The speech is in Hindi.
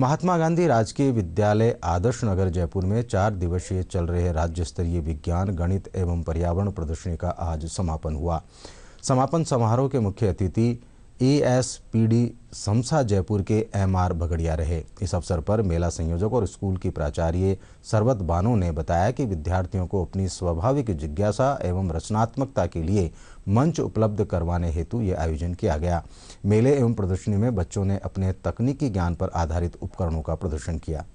महात्मा गांधी राजकीय विद्यालय आदर्श नगर जयपुर में चार दिवसीय चल रहे राज्य स्तरीय विज्ञान गणित एवं पर्यावरण प्रदर्शनी का आज समापन हुआ समापन समारोह के मुख्य अतिथि एएसपीडी समसा जयपुर के एमआर भगड़िया रहे इस अवसर पर मेला संयोजक और स्कूल की प्राचार्य सरबत बानो ने बताया कि विद्यार्थियों को अपनी स्वाभाविक जिज्ञासा एवं रचनात्मकता के लिए मंच उपलब्ध करवाने हेतु ये आयोजन किया गया मेले एवं प्रदर्शनी में बच्चों ने अपने तकनीकी ज्ञान पर आधारित उपकरणों का प्रदर्शन किया